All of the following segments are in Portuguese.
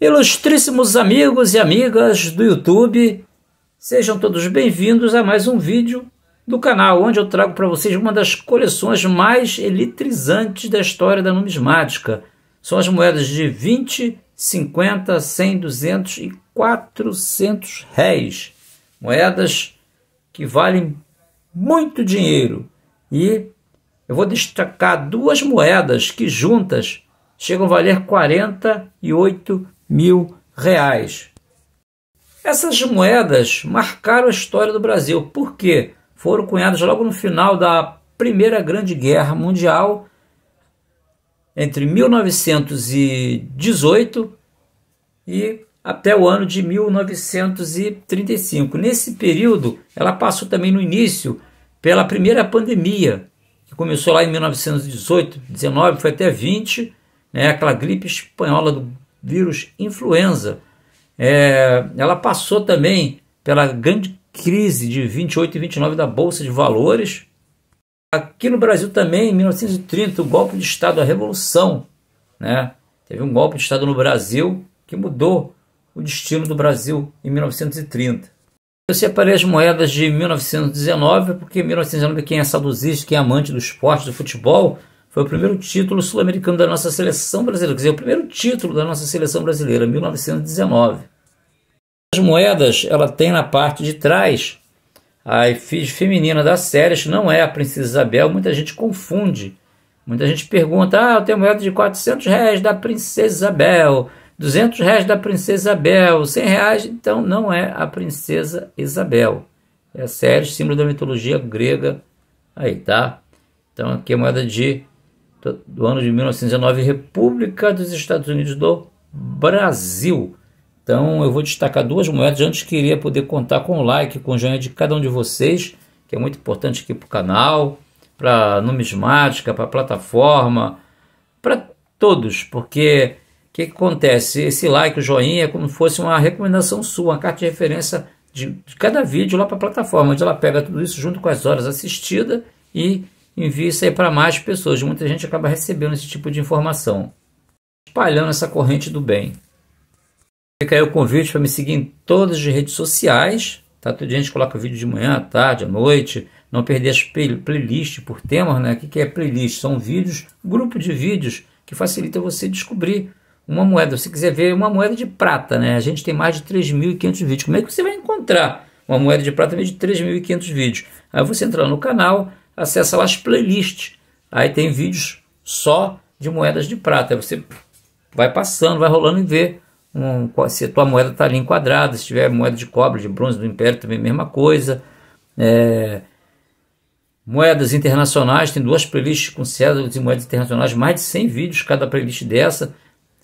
Ilustríssimos amigos e amigas do YouTube, sejam todos bem-vindos a mais um vídeo do canal, onde eu trago para vocês uma das coleções mais eletrizantes da história da numismática. São as moedas de 20, 50, 100, 200 e 400 réis. Moedas que valem muito dinheiro. E eu vou destacar duas moedas que juntas chegam a valer 48 mil reais. Essas moedas marcaram a história do Brasil, porque foram cunhadas logo no final da Primeira Grande Guerra Mundial, entre 1918 e até o ano de 1935. Nesse período, ela passou também no início pela primeira pandemia, que começou lá em 1918, 19, foi até 20, né, aquela gripe espanhola do vírus influenza. É, ela passou também pela grande crise de 28 e 29 da Bolsa de Valores. Aqui no Brasil também, em 1930, o golpe de Estado, a Revolução. Né? Teve um golpe de Estado no Brasil que mudou o destino do Brasil em 1930. Eu separei as moedas de 1919 porque 1919 quem é saduzista, quem é amante do esporte, do futebol, foi o primeiro título sul-americano da nossa seleção brasileira, quer dizer, o primeiro título da nossa seleção brasileira, 1919. As moedas, ela tem na parte de trás a efígie feminina da Séries, não é a Princesa Isabel, muita gente confunde. Muita gente pergunta, ah, eu tenho moeda de 400 reais da Princesa Isabel, 200 reais da Princesa Isabel, 100 reais, então não é a Princesa Isabel. É a símbolo da mitologia grega, aí tá? Então aqui é moeda de do ano de 1919, República dos Estados Unidos do Brasil. Então eu vou destacar duas moedas. Antes queria poder contar com o like, com o joinha de cada um de vocês, que é muito importante aqui para o canal, para numismática, para a plataforma, para todos, porque o que, que, acontece? Esse like, o joinha, é como se fosse uma recomendação sua, uma carta de referência de, de cada vídeo lá para a plataforma, onde ela pega tudo isso junto com as horas assistidas e envie isso aí para mais pessoas. Muita gente acaba recebendo esse tipo de informação, espalhando essa corrente do bem. Fica aí o convite para me seguir em todas as redes sociais. Tá? Todo dia a gente coloca vídeo de manhã, à tarde, à noite. Não perder as playlists por temas. Né? O que é playlist? São vídeos, grupo de vídeos que facilita você descobrir uma moeda. Se você quiser ver uma moeda de prata, né? a gente tem mais de 3.500 vídeos. Como é que você vai encontrar uma moeda de prata de 3.500 vídeos? Aí você entra no canal, acessa lá as playlists. Aí tem vídeos só de moedas de prata. Aí você vai passando, vai rolando e vê um, se a tua moeda está ali enquadrada, se tiver moeda de cobre, de bronze do império também mesma coisa. É, moedas internacionais, tem duas playlists com cédulas e moedas internacionais, mais de 100 vídeos cada playlist dessa.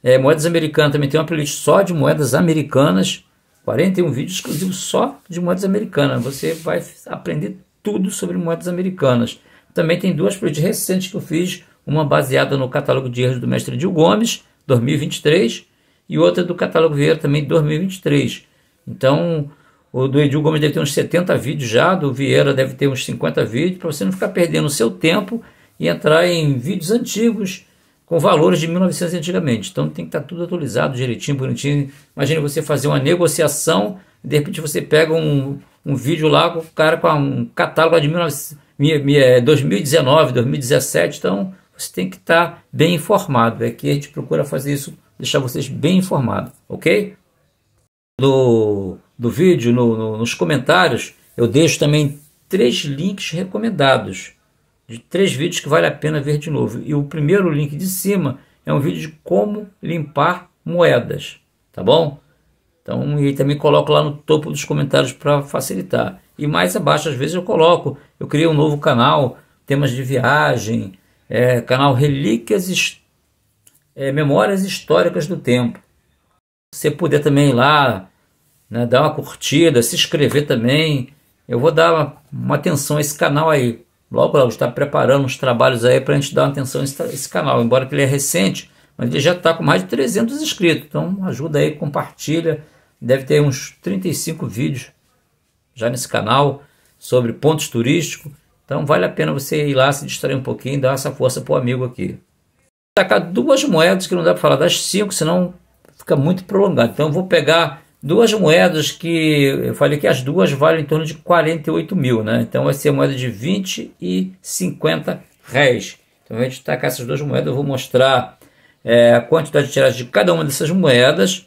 É, moedas americanas também tem uma playlist só de moedas americanas, 41 vídeos exclusivos só de moedas americanas. Você vai aprender tudo sobre moedas americanas. Também tem duas playlists recentes que eu fiz, uma baseada no catálogo de erros do mestre Edil Gomes, 2023, e outra do catálogo Vieira também, 2023. Então, o do Edil Gomes deve ter uns 70 vídeos já, do Vieira deve ter uns 50 vídeos, para você não ficar perdendo o seu tempo e entrar em vídeos antigos com valores de 1900 antigamente. Então tem que estar tá tudo atualizado direitinho, bonitinho. Imagina você fazer uma negociação, de repente você pega um, um vídeo lá com o cara com um catálogo de 19, 2019, 2017. Então você tem que estar tá bem informado. É que a gente procura fazer isso, deixar vocês bem informados, ok? Do, do vídeo, no, no, nos comentários, eu deixo também três links recomendados de três vídeos que vale a pena ver de novo. E o primeiro link de cima é um vídeo de como limpar moedas, tá bom? Então, e também coloco lá no topo dos comentários para facilitar. E mais abaixo, às vezes, eu coloco, eu criei um novo canal, temas de viagem, é, canal Relíquias, é, Memórias Históricas do Tempo. Se puder também ir lá, né, dar uma curtida, se inscrever também, eu vou dar uma, uma atenção a esse canal aí. Logo, logo está preparando uns trabalhos aí para a gente dar uma atenção a esse, a esse canal, embora ele é recente, mas ele já está com mais de 300 inscritos. Então ajuda aí, compartilha deve ter uns 35 vídeos já nesse canal sobre pontos turísticos. Então vale a pena você ir lá se distrair um pouquinho e dar essa força para o amigo aqui. Tacar duas moedas que não dá para falar das cinco, senão fica muito prolongado. Então vou pegar duas moedas que eu falei que as duas valem em torno de 48 mil, né? Então vai ser moeda de 20 e 50 réis. Então a gente tacar essas duas moedas, eu vou mostrar é, a quantidade de tiragem de cada uma dessas moedas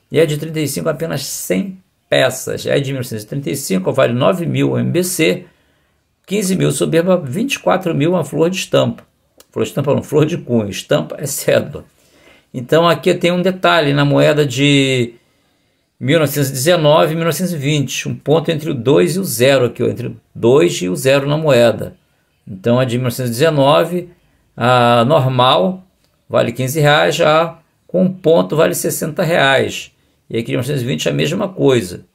e é de 35 apenas 100 peças. É de 1935, vale 9 mil MBC, 15 mil soberba, 24 mil uma flor de estampa. Flor de estampa não, flor de cunho, estampa é cédula. Então aqui tem um detalhe na moeda de 1919 e 1920, um ponto entre o 2 e o 0 aqui, entre o 2 e o 0 na moeda. Então a de 1919, a normal vale 15 reais, já com um ponto vale 60 reais. E aqui de 1920 é a mesma coisa.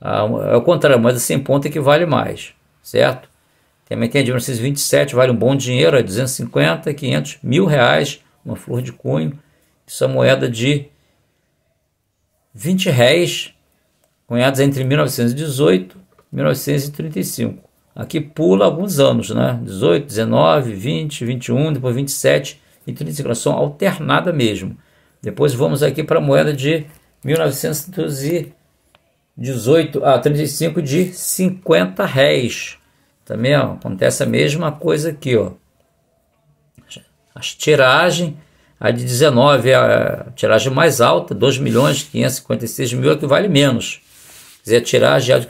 Ah, é o contrário, a moeda sem ponta é que vale mais, certo? Também tem a de 1927, vale um bom dinheiro, é 250, 500, mil reais, uma flor de cunho. Isso é moeda de 20 réis, cunhados entre 1918 e 1935. Aqui pula alguns anos, né? 18, 19, 20, 21, depois 27 e 35. Elas são alternada mesmo. Depois vamos aqui para a moeda de 1918 a ah, 35 de 50 réis. Também ó, acontece a mesma coisa aqui, ó. A tiragem, a de 19 é a tiragem mais alta, 2 milhões 556 mil, é que vale menos. Quer dizer, a tiragem, é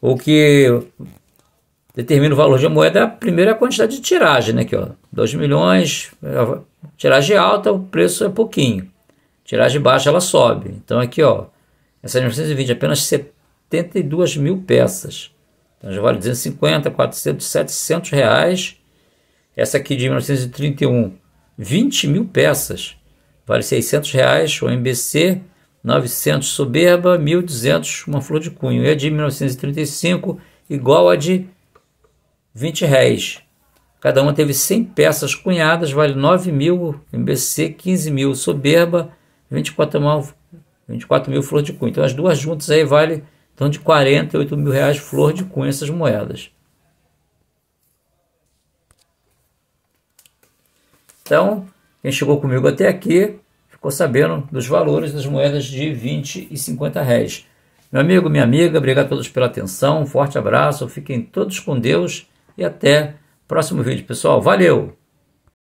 o que determina o valor de uma moeda é a primeira quantidade de tiragem, né? Aqui, ó, 2 milhões, tiragem é alta, o preço é pouquinho tirar de baixo, ela sobe. Então aqui ó, essa de 1920 apenas 72 mil peças. Então já vale 250, 400, 700 reais. Essa aqui de 1931, 20 mil peças. Vale 600 reais. O MBC, 900 soberba, 1.200 uma flor de cunho. E a de 1935, igual a de 20 réis. Cada uma teve 100 peças cunhadas, vale 9 mil, MBC 15 mil, soberba 24 mil, 24 mil flor de cunho. Então as duas juntas aí vale então de 48 mil reais flor de cunho essas moedas. Então, quem chegou comigo até aqui ficou sabendo dos valores das moedas de 20 e 50 réis. Meu amigo, minha amiga, obrigado a todos pela atenção, um forte abraço, fiquem todos com Deus e até o próximo vídeo, pessoal. Valeu!